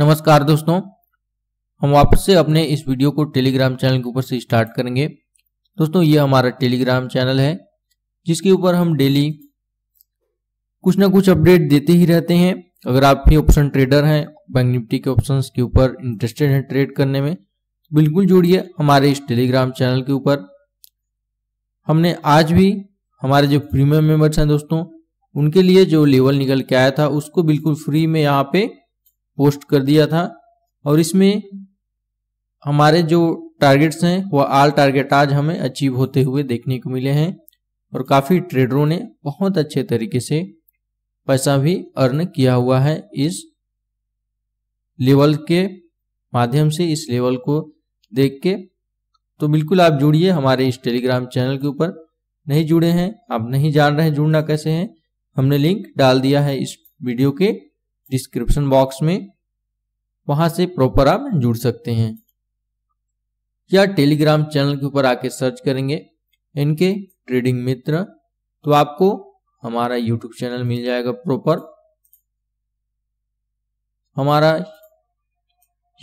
नमस्कार दोस्तों हम वापस से अपने इस वीडियो को टेलीग्राम चैनल के ऊपर से स्टार्ट करेंगे दोस्तों ये हमारा टेलीग्राम चैनल है जिसके ऊपर हम डेली कुछ ना कुछ अपडेट देते ही रहते हैं अगर आप भी ऑप्शन ट्रेडर हैं बैंक निफ्टी के ऑप्शन के ऊपर इंटरेस्टेड हैं ट्रेड करने में बिल्कुल जुड़िए हमारे इस टेलीग्राम चैनल के ऊपर हमने आज भी हमारे जो प्रीमियम मेंबर्स हैं दोस्तों उनके लिए जो लेवल निकल के आया था उसको बिल्कुल फ्री में यहाँ पे पोस्ट कर दिया था और इसमें हमारे जो टारगेट्स हैं वह आल टारगेट आज हमें अचीव होते हुए देखने को मिले हैं और काफ़ी ट्रेडरों ने बहुत अच्छे तरीके से पैसा भी अर्न किया हुआ है इस लेवल के माध्यम से इस लेवल को देख के तो बिल्कुल आप जुड़िए हमारे इस टेलीग्राम चैनल के ऊपर नहीं जुड़े हैं आप नहीं जान रहे हैं जुड़ना कैसे है हमने लिंक डाल दिया है इस वीडियो के डिस्क्रिप्शन बॉक्स में वहां से प्रॉपर आप जुड़ सकते हैं या टेलीग्राम चैनल के ऊपर आके सर्च करेंगे इनके ट्रेडिंग मित्र तो आपको हमारा यूट्यूब चैनल मिल जाएगा प्रॉपर हमारा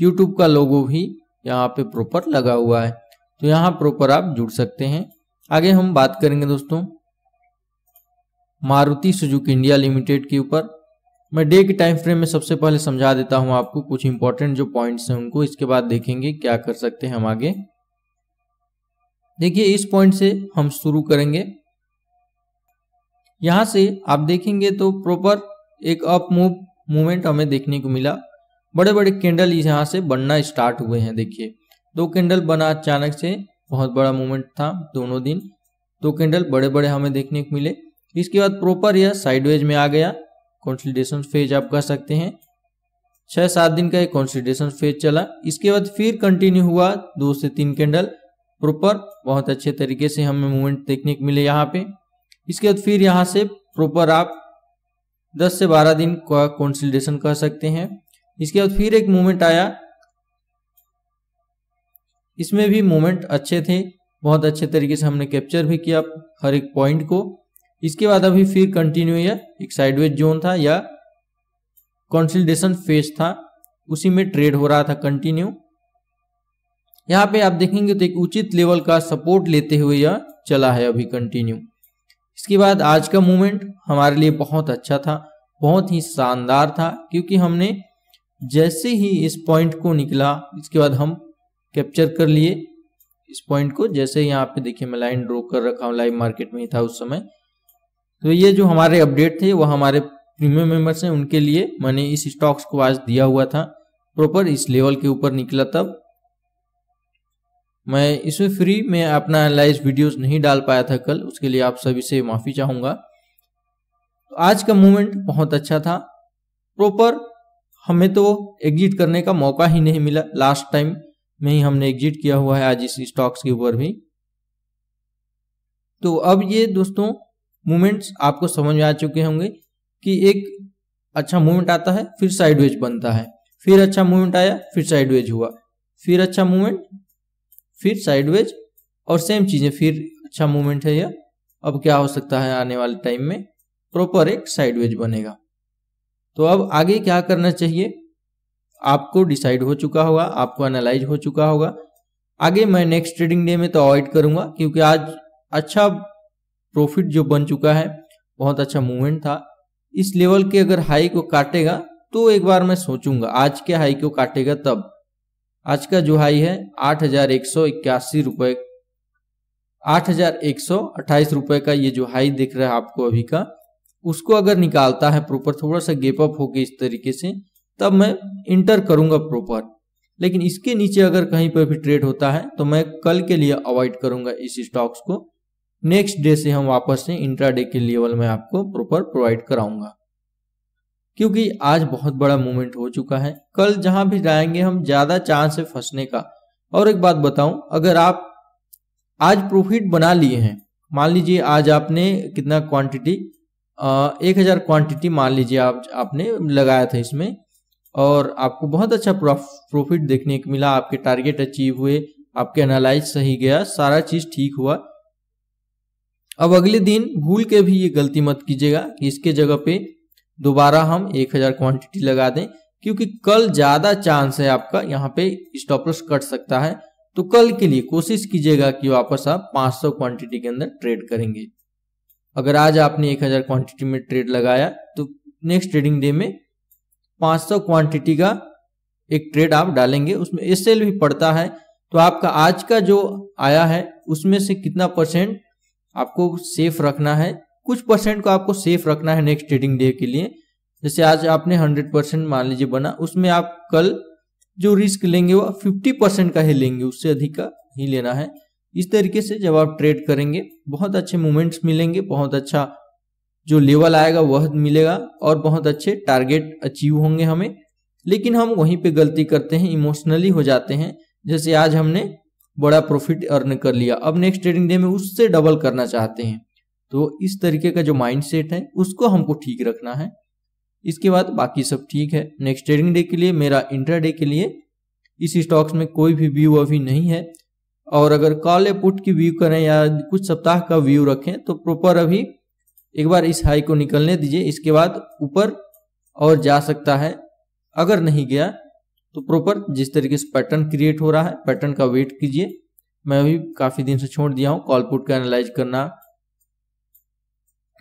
यूट्यूब का लोगो भी यहाँ पे प्रॉपर लगा हुआ है तो यहाँ प्रॉपर आप जुड़ सकते हैं आगे हम बात करेंगे दोस्तों मारुति सुजुकी इंडिया लिमिटेड के ऊपर मैं डे के टाइम फ्रेम में सबसे पहले समझा देता हूँ आपको कुछ इंपॉर्टेंट जो पॉइंट्स हैं उनको इसके बाद देखेंगे क्या कर सकते हैं हम आगे देखिए इस पॉइंट से हम शुरू करेंगे यहां से आप देखेंगे तो प्रॉपर एक अप मूव मूवमेंट हमें देखने को मिला बड़े बड़े कैंडल यहां से बनना स्टार्ट हुए हैं देखिए दो कैंडल बना अचानक से बहुत बड़ा मूवमेंट था दोनों दिन दो कैंडल बड़े बड़े हमें देखने को मिले इसके बाद प्रॉपर यह साइडवेज में आ गया कॉन्सल्टेशन फेज आप कह सकते हैं छह सात दिन का एक कॉन्सल्टेशन फेज चला इसके बाद फिर कंटिन्यू हुआ दो से तीन कैंडल प्रॉपर बहुत अच्छे तरीके से हमें मूवमेंट देखने को मिले यहाँ पे इसके बाद फिर यहाँ से प्रॉपर आप 10 से 12 दिन का कॉन्सल्टेशन कह सकते हैं इसके बाद फिर एक मूवमेंट आया इसमें भी मूवमेंट अच्छे थे बहुत अच्छे तरीके से हमने कैप्चर भी किया हर एक पॉइंट को इसके बाद अभी फिर कंटिन्यू या एक साइडवेज जोन था या कंसल्टेशन फेज था उसी में ट्रेड हो रहा था कंटिन्यू यहाँ पे आप देखेंगे तो एक उचित लेवल का सपोर्ट लेते हुए यह चला है अभी कंटिन्यू इसके बाद आज का मूवमेंट हमारे लिए बहुत अच्छा था बहुत ही शानदार था क्योंकि हमने जैसे ही इस पॉइंट को निकला इसके बाद हम कैप्चर कर लिए इस पॉइंट को जैसे यहाँ पे देखिए मैं लाइन ड्रॉ कर रखा हूँ लाइव मार्केट में ही था उस समय तो ये जो हमारे अपडेट थे वो हमारे प्रीमियम मेंबर्स हैं उनके लिए मैंने इस स्टॉक्स को आज दिया हुआ था प्रॉपर इस लेवल के ऊपर निकला तब मैं इसमें फ्री में अपना एनालाइज वीडियोस नहीं डाल पाया था कल उसके लिए आप सभी से माफ़ी तो आज का मूवमेंट बहुत अच्छा था प्रॉपर हमें तो एग्जिट करने का मौका ही नहीं मिला लास्ट टाइम में ही हमने एग्जिट किया हुआ है आज इस स्टॉक्स के ऊपर भी तो अब ये दोस्तों मूवमेंट्स आपको समझ में आ चुके होंगे कि एक अच्छा मूवमेंट आता है फिर साइडवेज बनता है फिर अच्छा मूवमेंट आया फिर साइडवेज हुआ फिर अच्छा मूवमेंट फिर साइडवेज और सेम चीज़ें फिर अच्छा मूवमेंट है यह अब क्या हो सकता है आने वाले टाइम में प्रॉपर एक साइडवेज बनेगा तो अब आगे क्या करना चाहिए आपको डिसाइड हो चुका होगा आपको एनालाइज हो चुका होगा आगे मैं नेक्स्ट ट्रेडिंग डे में तो अवॉइड करूंगा क्योंकि आज अच्छा प्रॉफिट जो बन चुका है बहुत अच्छा मूवमेंट था इस लेवल के अगर हाई को काटेगा तो एक बार मैं सोचूंगा आज के हाई को काटेगा तब आज का जो हाई है आठ हजार एक सौ इक्यासी रुपये आठ हजार एक सौ अट्ठाईस रुपये का ये जो हाई दिख रहा है आपको अभी का उसको अगर निकालता है प्रॉपर थोड़ा सा गेप अप होके इस तरीके से तब मैं इंटर करूंगा प्रॉपर लेकिन इसके नीचे अगर कहीं पर भी ट्रेड होता है तो मैं कल के लिए अवॉइड करूंगा इस स्टॉक्स को नेक्स्ट डे से हम वापस से डे के लेवल में आपको प्रॉपर प्रोवाइड कराऊंगा क्योंकि आज बहुत बड़ा मूवमेंट हो चुका है कल जहां भी जाएंगे हम ज्यादा चांस है फंसने का और एक बात बताऊं अगर आप आज प्रॉफिट बना लिए हैं मान लीजिए आज आपने कितना क्वांटिटी एक हजार क्वांटिटी मान लीजिए आप आपने लगाया था इसमें और आपको बहुत अच्छा प्रॉफिट देखने को मिला आपके टारगेट अचीव हुए आपके एनालाइज सही गया सारा चीज ठीक हुआ अब अगले दिन भूल के भी ये गलती मत कीजिएगा इसके जगह पे दोबारा हम 1000 क्वांटिटी लगा दें क्योंकि कल ज़्यादा चांस है आपका यहाँ पे स्टॉप लॉस कट सकता है तो कल के लिए कोशिश कीजिएगा कि वापस आप 500 क्वांटिटी के अंदर ट्रेड करेंगे अगर आज आपने 1000 क्वांटिटी में ट्रेड लगाया तो नेक्स्ट ट्रेडिंग डे में 500 क्वांटिटी का एक ट्रेड आप डालेंगे उसमें एस भी पड़ता है तो आपका आज का जो आया है उसमें से कितना परसेंट आपको सेफ रखना है कुछ परसेंट को आपको सेफ रखना है नेक्स्ट ट्रेडिंग डे के लिए जैसे आज आपने हंड्रेड परसेंट मान लीजिए बना उसमें आप कल जो रिस्क लेंगे वो फिफ्टी परसेंट का ही लेंगे उससे अधिक का ही लेना है इस तरीके से जब आप ट्रेड करेंगे बहुत अच्छे मूवमेंट्स मिलेंगे बहुत अच्छा जो लेवल आएगा वह मिलेगा और बहुत अच्छे टारगेट अचीव होंगे हमें लेकिन हम वहीं पे गलती करते हैं इमोशनली हो जाते हैं जैसे आज हमने बड़ा प्रॉफिट अर्न कर लिया अब नेक्स्ट ट्रेडिंग डे में उससे डबल करना चाहते हैं तो इस तरीके का जो माइंड सेट है उसको हमको ठीक रखना है इसके बाद बाकी सब ठीक है नेक्स्ट ट्रेडिंग डे के लिए मेरा इंट्रा डे के लिए इस स्टॉक्स में कोई भी व्यू अभी नहीं है और अगर कॉल या पुट की व्यू करें या कुछ सप्ताह का व्यू रखें तो प्रॉपर अभी एक बार इस हाई को निकलने दीजिए इसके बाद ऊपर और जा सकता है अगर नहीं गया तो प्रॉपर जिस तरीके से पैटर्न क्रिएट हो रहा है पैटर्न का वेट कीजिए मैं अभी काफी दिन से छोड़ दिया कॉल कॉलपुट का एनालाइज करना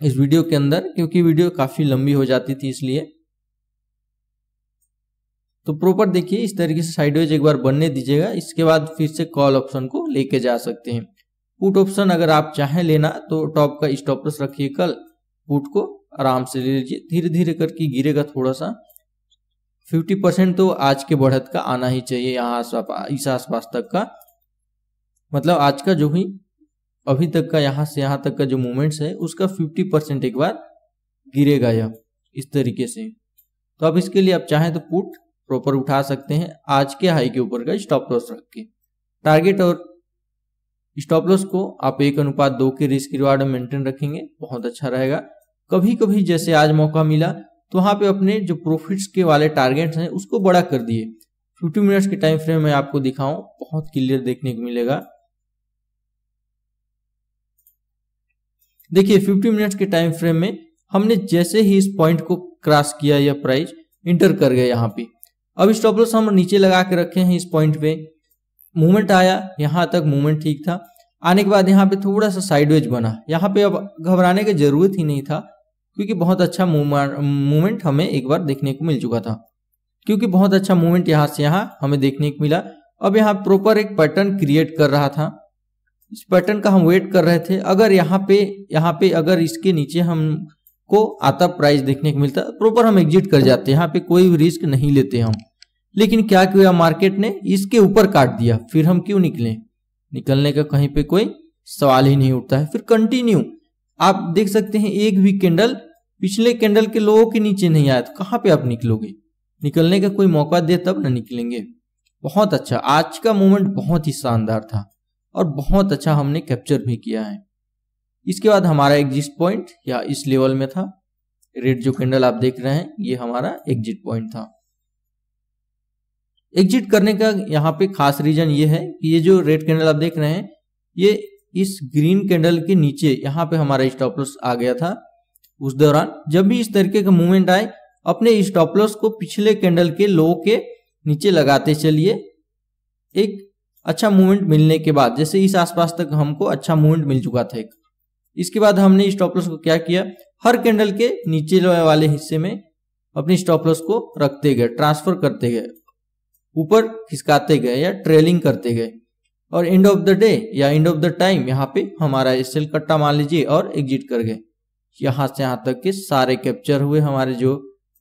इस वीडियो के अंदर क्योंकि वीडियो काफी लंबी हो जाती थी इसलिए तो प्रॉपर देखिए इस तरीके से साइडवेज एक बार बनने दीजिएगा इसके बाद फिर से कॉल ऑप्शन को लेके जा सकते हैं पुट ऑप्शन अगर आप चाहें लेना तो टॉप का स्टॉपरस रखिए कल पुट को आराम से ले लीजिए धीरे धीरे करके गिरेगा थोड़ा सा फिफ्टी परसेंट तो आज के बढ़त का आना ही चाहिए यहाँ इस आसपास तक का मतलब आज का जो भी अभी तक का यहाँ से यहाँ तक का जो मूवमेंट्स है उसका फिफ्टी परसेंट एक बार गिरेगा यह इस तरीके से तो अब इसके लिए आप चाहें तो पुट प्रॉपर उठा सकते हैं आज के हाई के ऊपर का स्टॉप लॉस रख के टारगेट और स्टॉप लॉस को आप एक अनुपात दो के रिस्क रिवार्ड मेंटेन रखेंगे बहुत अच्छा रहेगा कभी कभी जैसे आज मौका मिला तो वहां पे अपने जो प्रॉफिट्स के वाले टारगेट्स हैं उसको बड़ा कर दिए 50 मिनट्स के टाइम फ्रेम में आपको दिखाऊं बहुत क्लियर देखने को मिलेगा देखिए 50 मिनट्स के टाइम फ्रेम में हमने जैसे ही इस पॉइंट को क्रॉस किया या प्राइस इंटर कर गए यहाँ पे अब स्टॉप लॉस हम नीचे लगा के रखे हैं इस पॉइंट पे मूवमेंट आया यहां तक मूवमेंट ठीक था आने के बाद यहाँ पे थोड़ा सा साइडवेज बना यहाँ पे अब घबराने की जरूरत ही नहीं था क्योंकि बहुत अच्छा मूवमेंट हमें एक बार देखने को मिल चुका था क्योंकि बहुत अच्छा मूवमेंट यहाँ से यहाँ हमें देखने को मिला अब यहाँ प्रॉपर एक पैटर्न क्रिएट कर रहा था इस पैटर्न का हम वेट कर रहे थे अगर यहाँ पे यहाँ पे अगर इसके नीचे हम को आता प्राइस देखने को मिलता प्रॉपर हम एग्जिट कर जाते यहाँ पे कोई भी रिस्क नहीं लेते हम लेकिन क्या किया मार्केट ने इसके ऊपर काट दिया फिर हम क्यों निकले निकलने का कहीं पे कोई सवाल ही नहीं उठता है फिर कंटिन्यू आप देख सकते हैं एक भी कैंडल पिछले कैंडल के लोगों के नीचे नहीं आया तो कहाँ पे आप निकलोगे निकलने का कोई मौका दे तब ना निकलेंगे बहुत अच्छा आज का मोमेंट बहुत ही शानदार था और बहुत अच्छा हमने कैप्चर भी किया है इसके बाद हमारा एग्जिट पॉइंट या इस लेवल में था रेड जो कैंडल आप देख रहे हैं ये हमारा एग्जिट पॉइंट था एग्जिट करने का यहाँ पे खास रीजन ये है कि ये जो रेड कैंडल आप देख रहे हैं ये इस ग्रीन कैंडल के नीचे यहाँ पे हमारा स्टॉप लॉस आ गया था उस दौरान जब भी इस तरीके का मूवमेंट आए अपने स्टॉप लॉस को पिछले कैंडल के लो के नीचे लगाते चलिए एक अच्छा मूवमेंट मिलने के बाद जैसे इस आसपास तक हमको अच्छा मूवमेंट मिल चुका था एक इसके बाद हमने स्टॉप लॉस को क्या किया हर कैंडल के नीचे वाले हिस्से में अपने स्टॉप लॉस को रखते गए ट्रांसफर करते गए ऊपर खिसकाते गए या ट्रेलिंग करते गए और एंड ऑफ द डे या एंड ऑफ द टाइम यहाँ पे हमारा सेल कट्टा मान लीजिए और एग्जिट कर गए यहाँ से यहाँ तक के सारे कैप्चर हुए हमारे जो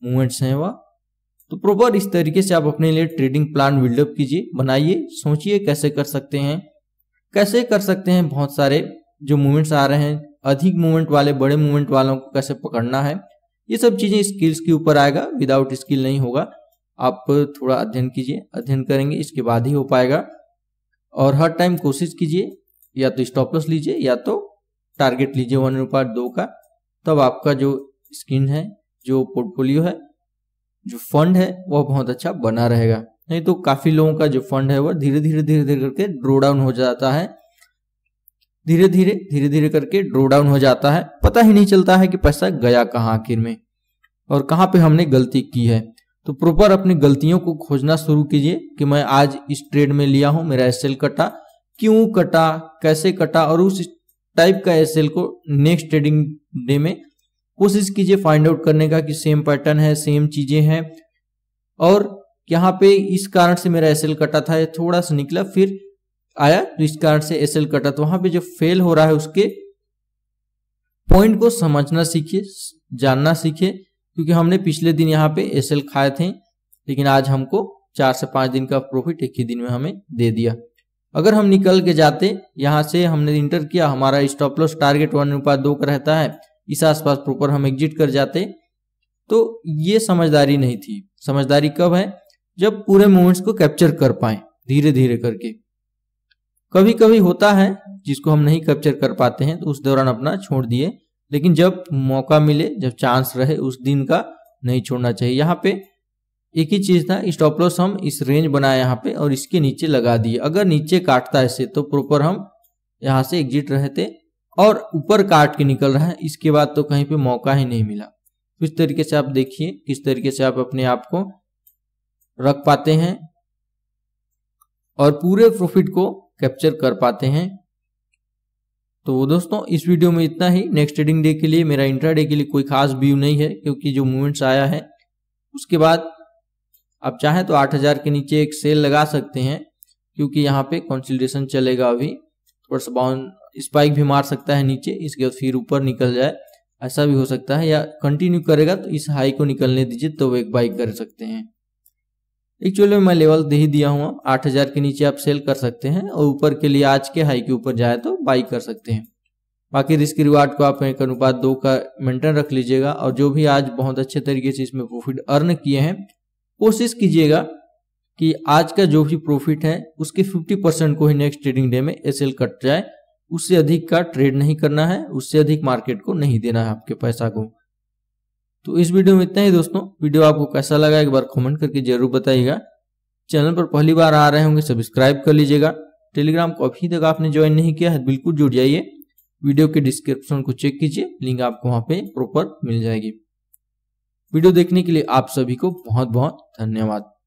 मूवमेंट्स हैं वह तो प्रॉपर इस तरीके से आप अपने लिए ट्रेडिंग प्लान बिल्डअप कीजिए बनाइए सोचिए कैसे कर सकते हैं कैसे कर सकते हैं बहुत सारे जो मूवमेंट्स आ रहे हैं अधिक मूवमेंट वाले बड़े मूवमेंट वालों को कैसे पकड़ना है ये सब चीज़ें स्किल्स के ऊपर आएगा विदाउट स्किल नहीं होगा आप थोड़ा अध्ययन कीजिए अध्ययन करेंगे इसके बाद ही हो पाएगा और हर टाइम कोशिश कीजिए या तो स्टॉप लॉस लीजिए या तो टारगेट लीजिए वन अनुपात दो का तब आपका जो स्किन है जो पोर्टफोलियो है जो फंड है वह बहुत अच्छा बना रहेगा नहीं तो काफी लोगों का जो फंड है वह धीरे धीरे धीरे धीरे करके ड्रो डाउन हो जाता है धीरे धीरे धीरे धीरे करके ड्रो डाउन हो जाता है पता ही नहीं चलता है कि पैसा गया कहाँ आखिर में और कहाँ पे हमने गलती की है तो प्रॉपर अपनी गलतियों को खोजना शुरू कीजिए कि मैं आज इस ट्रेड में लिया हूं मेरा एस कटा क्यों कटा कैसे कटा और उस टाइप का एस को नेक्स्ट ट्रेडिंग डे में कोशिश कीजिए फाइंड आउट करने का कि सेम पैटर्न है सेम चीजें हैं और यहाँ पे इस कारण से मेरा एस कटा था थोड़ा सा निकला फिर आया तो इस कारण से एस कटा तो वहां पे जो फेल हो रहा है उसके पॉइंट को समझना सीखिए जानना सीखिए क्योंकि हमने पिछले दिन यहाँ पे एस खाए थे लेकिन आज हमको चार से पांच दिन का प्रॉफिट एक ही दिन में हमें दे दिया अगर हम निकल के जाते यहाँ से हमने इंटर किया हमारा स्टॉप लॉस टारगेट वन अनुपात दो का रहता है इस आसपास प्रॉपर हम एग्जिट कर जाते तो ये समझदारी नहीं थी समझदारी कब है जब पूरे मोमेंट्स को कैप्चर कर पाए धीरे धीरे करके कभी कभी होता है जिसको हम नहीं कैप्चर कर पाते हैं तो उस दौरान अपना छोड़ दिए लेकिन जब मौका मिले जब चांस रहे उस दिन का नहीं छोड़ना चाहिए यहाँ पे एक ही चीज़ था स्टॉप लॉस हम इस रेंज बनाए यहाँ पे और इसके नीचे लगा दिए अगर नीचे काटता है इसे तो प्रॉपर हम यहाँ से एग्जिट रहे थे और ऊपर काट के निकल रहा है इसके बाद तो कहीं पे मौका ही नहीं मिला किस तरीके से आप देखिए किस तरीके से आप अपने आप को रख पाते हैं और पूरे प्रॉफिट को कैप्चर कर पाते हैं तो दोस्तों इस वीडियो में इतना ही नेक्स्ट ट्रेडिंग डे के लिए मेरा डे के लिए कोई खास व्यू नहीं है क्योंकि जो मूवमेंट्स आया है उसके बाद आप चाहें तो 8000 के नीचे एक सेल लगा सकते हैं क्योंकि यहाँ पे कॉन्सिलेशन चलेगा अभी थोड़ा सा बाउन स्पाइक भी मार सकता है नीचे इसके बाद फिर ऊपर निकल जाए ऐसा भी हो सकता है या कंटिन्यू करेगा तो इस हाई को निकलने दीजिए तो एक बाइक कर सकते हैं एक्चुअली मैं लेवल दे ही दिया हूँ आठ हजार के नीचे आप सेल कर सकते हैं और ऊपर के लिए आज के हाई के ऊपर जाए तो बाई कर सकते हैं बाकी रिस्क रिवार्ड को आप एक अनुपात दो का मेंटेन रख लीजिएगा और जो भी आज बहुत अच्छे तरीके से इसमें प्रॉफिट अर्न किए हैं कोशिश कीजिएगा कि आज का जो भी प्रॉफिट है उसके 50 परसेंट को ही नेक्स्ट ट्रेडिंग डे में एस कट जाए उससे अधिक का ट्रेड नहीं करना है उससे अधिक मार्केट को नहीं देना है आपके पैसा को तो इस वीडियो में इतना ही दोस्तों वीडियो आपको कैसा लगा एक बार कमेंट करके जरूर बताइएगा चैनल पर पहली बार आ रहे होंगे सब्सक्राइब कर लीजिएगा टेलीग्राम को अभी तक आपने ज्वाइन नहीं किया है बिल्कुल जुड़ जाइए वीडियो के डिस्क्रिप्शन को चेक कीजिए लिंक आपको वहां पे प्रॉपर मिल जाएगी वीडियो देखने के लिए आप सभी को बहुत बहुत धन्यवाद